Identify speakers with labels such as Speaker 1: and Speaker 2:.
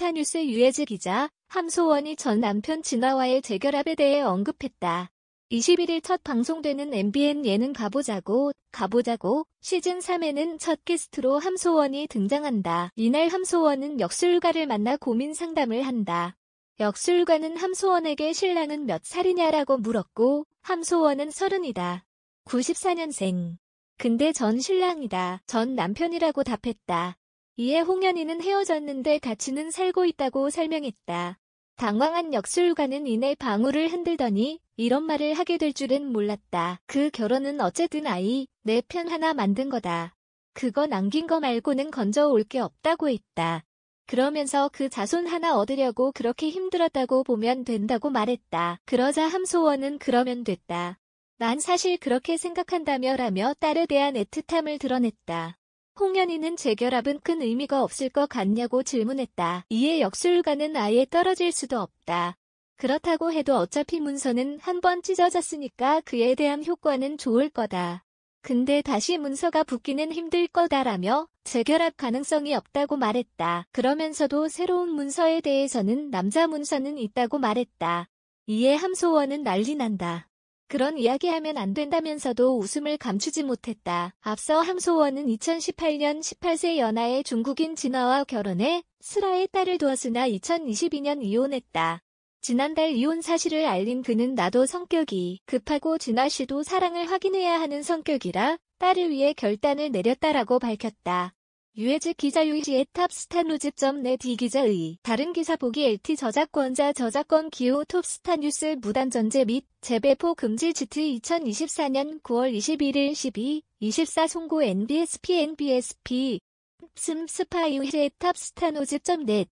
Speaker 1: 스타뉴스 유해즈 기자, 함소원이 전 남편 진화와의 재결합에 대해 언급했다. 21일 첫 방송되는 MBN 예능 가보자고, 가보자고 시즌3에는 첫 게스트로 함소원이 등장한다. 이날 함소원은 역술가를 만나 고민 상담을 한다. 역술가는 함소원에게 신랑은 몇 살이냐라고 물었고, 함소원은 서른이다. 94년생. 근데 전 신랑이다. 전 남편이라고 답했다. 이에 홍현희는 헤어졌는데 가치는 살고 있다고 설명했다. 당황한 역술가는 이내 방울을 흔들더니 이런 말을 하게 될 줄은 몰랐다. 그 결혼은 어쨌든 아이, 내 편 하나 만든 거다. 그거 남긴 거 말고는 건져 올 게 없다고 했다. 그러면서 그 자손 하나 얻으려고 그렇게 힘들었다고 보면 된다고 말했다. 그러자 함소원은 그러면 됐다. 난 사실 그렇게 생각한다며 라며 딸에 대한 애틋함을 드러냈다. 홍현희는 재결합은 큰 의미가 없을 것 같냐고 질문했다. 이에 역술가는 아예 떨어질 수도 없다. 그렇다고 해도 어차피 문서는 한 번 찢어졌으니까 그에 대한 효과는 좋을 거다. 근데 다시 문서가 붙기는 힘들 거다라며 재결합 가능성이 없다고 말했다. 그러면서도 새로운 문서에 대해서는 남자 문서는 있다고 말했다. 이에 함소원은 난리 난다. 그런 이야기하면 안 된다면서도 웃음을 감추지 못했다. 앞서 항소원은 2018년 18세 연하의 중국인 진화와 결혼해 슬아의 딸을 두었으나 2022년 이혼했다. 지난달 이혼 사실을 알린 그는 나도 성격이 급하고 진화 씨도 사랑을 확인해야 하는 성격이라 딸을 위해 결단을 내렸다라고 밝혔다. 유해지 기자 유시의 탑스타 로즈 n e t 이기자의 다른 기사 보기 LT 저작권자 저작권 기호 톱스타 뉴스 무단 전제 및 재배포 금지 지트 2024년 9월 21일 12, 24 송고 NBSP NBSP 슴스파유해지의 탑스타 노즈 n e t